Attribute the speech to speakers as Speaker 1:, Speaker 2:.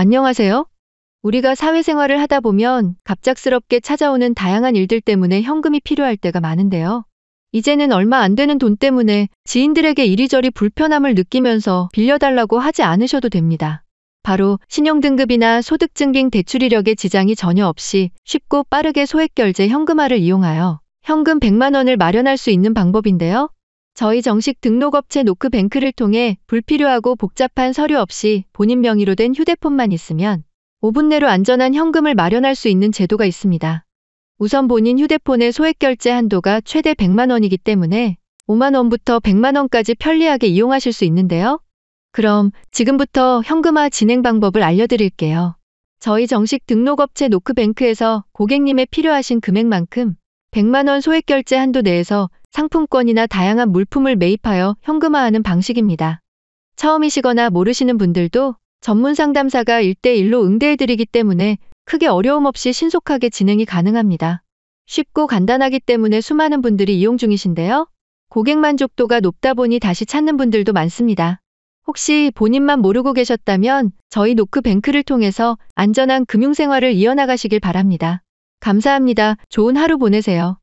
Speaker 1: 안녕하세요. 우리가 사회생활을 하다 보면 갑작스럽게 찾아오는 다양한 일들 때문에 현금이 필요할 때가 많은데요. 이제는 얼마 안 되는 돈 때문에 지인들에게 이리저리 불편함을 느끼면서 빌려달라고 하지 않으셔도 됩니다. 바로 신용등급이나 소득증빙 대출 이력의 지장이 전혀 없이 쉽고 빠르게 소액결제 현금화를 이용하여 현금 100만 원을 마련할 수 있는 방법인데요. 저희 정식 등록업체 노크뱅크를 통해 불필요하고 복잡한 서류 없이 본인 명의로 된 휴대폰만 있으면 5분 내로 안전한 현금을 마련할 수 있는 제도가 있습니다. 우선 본인 휴대폰의 소액 결제 한도가 최대 100만 원이기 때문에 5만 원부터 100만 원까지 편리하게 이용하실 수 있는데요. 그럼 지금부터 현금화 진행 방법을 알려드릴게요. 저희 정식 등록업체 노크뱅크에서 고객님의 필요하신 금액만큼 100만원 소액 결제 한도 내에서 상품권이나 다양한 물품을 매입하여 현금화하는 방식입니다. 처음이시거나 모르시는 분들도 전문 상담사가 1대1로 응대해드리기 때문에 크게 어려움 없이 신속하게 진행이 가능합니다. 쉽고 간단하기 때문에 수많은 분들이 이용 중이신데요. 고객 만족도가 높다 보니 다시 찾는 분들도 많습니다. 혹시 본인만 모르고 계셨다면 저희 노크뱅크를 통해서 안전한 금융생활을 이어나가시길 바랍니다. 감사합니다. 좋은 하루 보내세요.